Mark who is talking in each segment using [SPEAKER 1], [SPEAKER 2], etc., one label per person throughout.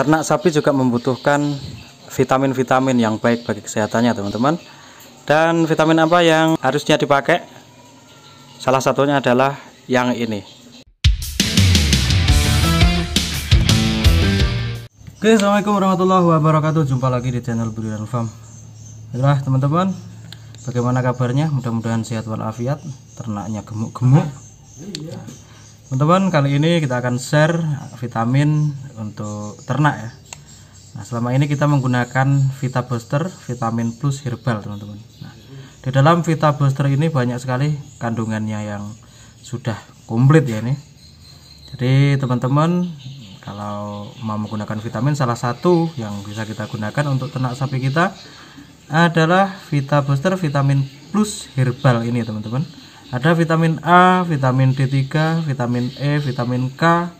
[SPEAKER 1] ternak sapi juga membutuhkan vitamin-vitamin yang baik bagi kesehatannya teman-teman dan vitamin apa yang harusnya dipakai salah satunya adalah yang ini Oke Assalamualaikum warahmatullahi wabarakatuh jumpa lagi di channel dan Farm Baiklah teman-teman bagaimana kabarnya mudah-mudahan sehat walafiat ternaknya gemuk-gemuk teman-teman kali ini kita akan share vitamin untuk ternak ya nah selama ini kita menggunakan Vita Booster vitamin plus herbal teman-teman nah, di dalam Vita Booster ini banyak sekali kandungannya yang sudah komplit ya ini jadi teman-teman kalau mau menggunakan vitamin salah satu yang bisa kita gunakan untuk ternak sapi kita adalah Vita Booster vitamin plus herbal ini teman-teman ada vitamin A, vitamin D3, vitamin E, vitamin K,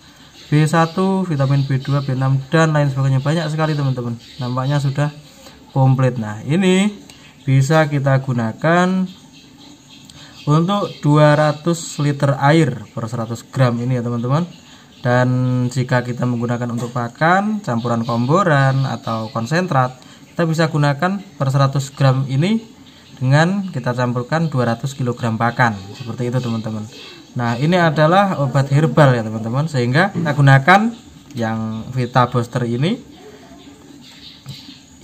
[SPEAKER 1] B1, vitamin B2, B6 dan lain sebagainya. Banyak sekali teman-teman. Nampaknya sudah komplit. Nah, ini bisa kita gunakan untuk 200 liter air per 100 gram ini ya teman-teman. Dan jika kita menggunakan untuk pakan, campuran komboran atau konsentrat, kita bisa gunakan per 100 gram ini dengan kita campurkan 200 kg pakan seperti itu teman-teman nah ini adalah obat herbal ya teman-teman sehingga kita gunakan yang Vita Booster ini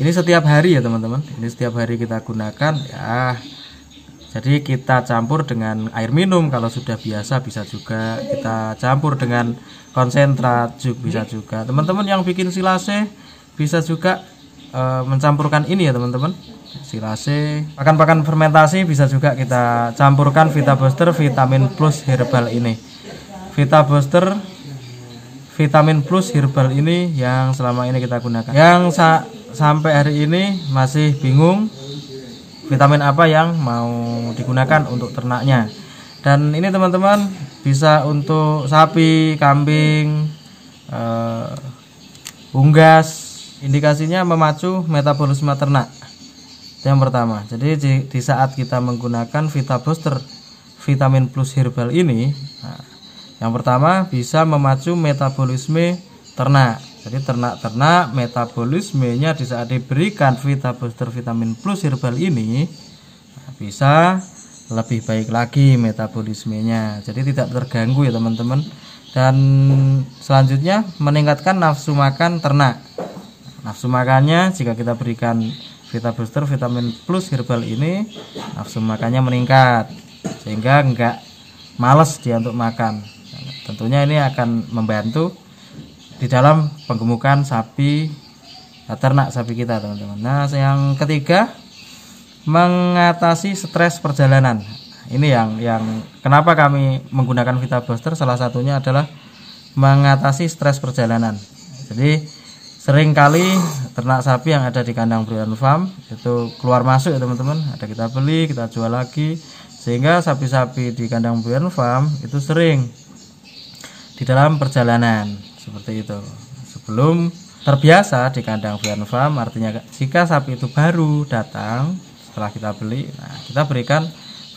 [SPEAKER 1] ini setiap hari ya teman-teman ini setiap hari kita gunakan ya jadi kita campur dengan air minum kalau sudah biasa bisa juga kita campur dengan konsentrat juga bisa juga teman-teman yang bikin silase bisa juga e, mencampurkan ini ya teman-teman silase. Pakan-pakan fermentasi bisa juga kita campurkan Vita Booster Vitamin Plus Herbal ini. Vita Booster Vitamin Plus Herbal ini yang selama ini kita gunakan. Yang sa sampai hari ini masih bingung vitamin apa yang mau digunakan untuk ternaknya. Dan ini teman-teman bisa untuk sapi, kambing, eh, unggas. Indikasinya memacu metabolisme ternak itu yang pertama jadi di, di saat kita menggunakan Vita Booster vitamin plus herbal ini nah, yang pertama bisa memacu metabolisme ternak jadi ternak-ternak metabolismenya di saat diberikan Vita Booster vitamin plus herbal ini nah, bisa lebih baik lagi metabolismenya jadi tidak terganggu ya teman-teman dan selanjutnya meningkatkan nafsu makan ternak nah, nafsu makannya jika kita berikan Vita Booster vitamin plus herbal ini nafsu makannya meningkat sehingga enggak males dia untuk makan tentunya ini akan membantu di dalam penggemukan sapi ternak sapi kita teman-teman nah yang ketiga mengatasi stres perjalanan ini yang yang kenapa kami menggunakan Vita Booster salah satunya adalah mengatasi stres perjalanan jadi Sering kali ternak sapi yang ada di kandang Brilliant Farm itu keluar masuk ya teman-teman ada kita beli kita jual lagi sehingga sapi-sapi di kandang Brilliant Farm itu sering di dalam perjalanan seperti itu sebelum terbiasa di kandang Brilliant Farm artinya jika sapi itu baru datang setelah kita beli nah kita berikan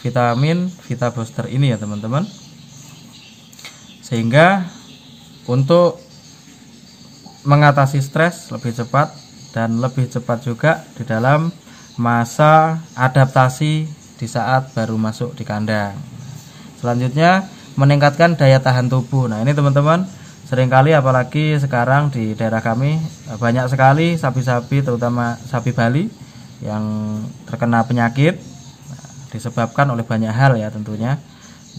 [SPEAKER 1] vitamin Vita Booster ini ya teman-teman sehingga untuk mengatasi stres lebih cepat dan lebih cepat juga di dalam masa adaptasi di saat baru masuk di kandang. Selanjutnya meningkatkan daya tahan tubuh. Nah, ini teman-teman seringkali apalagi sekarang di daerah kami eh, banyak sekali sapi-sapi terutama sapi Bali yang terkena penyakit nah, disebabkan oleh banyak hal ya tentunya.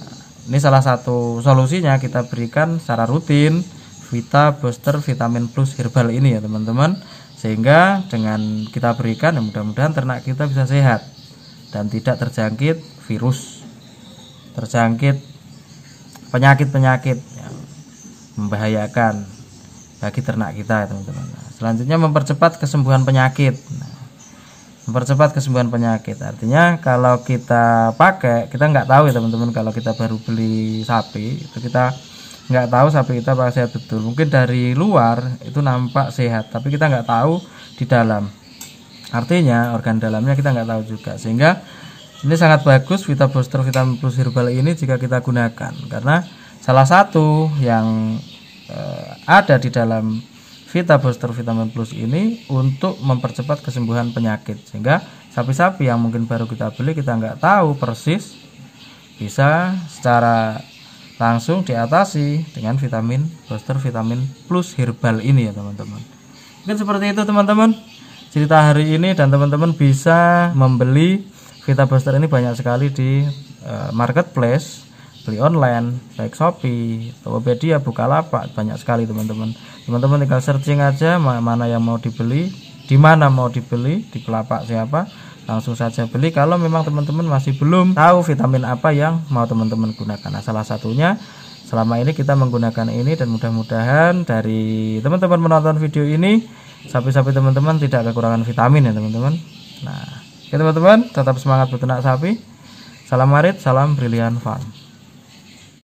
[SPEAKER 1] Nah, ini salah satu solusinya kita berikan secara rutin Vita Booster Vitamin Plus Herbal ini ya teman-teman sehingga dengan kita berikan ya mudah-mudahan ternak kita bisa sehat dan tidak terjangkit virus terjangkit penyakit-penyakit yang membahayakan bagi ternak kita ya, teman-teman nah, selanjutnya mempercepat kesembuhan penyakit nah, mempercepat kesembuhan penyakit artinya kalau kita pakai kita nggak tahu ya teman-teman kalau kita baru beli sapi itu kita nggak tahu sapi kita apakah sehat betul mungkin dari luar itu nampak sehat tapi kita nggak tahu di dalam artinya organ dalamnya kita nggak tahu juga sehingga ini sangat bagus Vita Booster Vitamin Plus Herbal ini jika kita gunakan karena salah satu yang eh, ada di dalam Vita Booster Vitamin Plus ini untuk mempercepat kesembuhan penyakit sehingga sapi-sapi yang mungkin baru kita beli kita nggak tahu persis bisa secara langsung diatasi dengan vitamin booster vitamin plus herbal ini ya teman-teman mungkin seperti itu teman-teman cerita hari ini dan teman-teman bisa membeli Vita Booster ini banyak sekali di e, marketplace beli online baik Shopee, Tokopedia, Bukalapak banyak sekali teman-teman teman-teman tinggal searching aja mana yang mau dibeli di mana mau dibeli di pelapak siapa langsung saja beli kalau memang teman-teman masih belum tahu vitamin apa yang mau teman-teman gunakan nah, salah satunya selama ini kita menggunakan ini dan mudah-mudahan dari teman-teman menonton video ini sapi-sapi teman-teman tidak kekurangan vitamin ya teman-teman nah oke teman-teman tetap semangat beternak sapi salam marit salam brilian farm